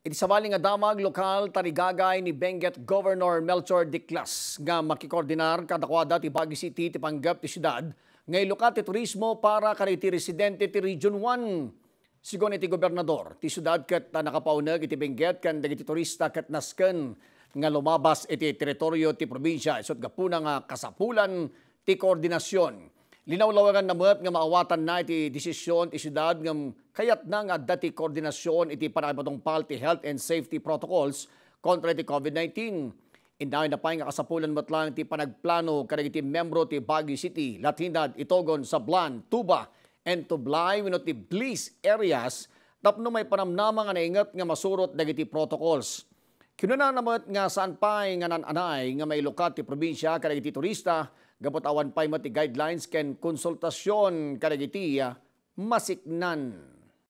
Iti sabaling nga damag lokal tarigagay ni Benguet Governor Melchor Diclas nga makikoordinar kadakwada ti Baguio City ti panggap ti syudad ngay lokal ti turismo para kaniti residente ti Region 1. Sigon iti gobernador ti syudad ket nakapaunag iti Benguet kan dagiti turista ket nasken nga lumabas iti teritoryo ti probinsya isot gapuna nga kasapulan ti koordinasyon Linawlawagan na map nga maawatan na iti desisyon iti syudad nga kayat na nga dati koordinasyon iti panakabatong palti health and safety protocols kontra iti COVID-19. Indahin na pa nga kasapulan mat lang iti panagplano kanag iti membro ti Baguio City, Latindad, Itogon, Sablan, Tuba, and Tublay, wino ti Bliss areas tapno may panamnama nga naingat nga masurot dagiti protocols Kinuna namat nga saan pa'y nga nananay nga may lukat ti probinsya kadagiti turista, gabot awan pa'y mati guidelines ken konsultasyon kadagiti ah, masiknan.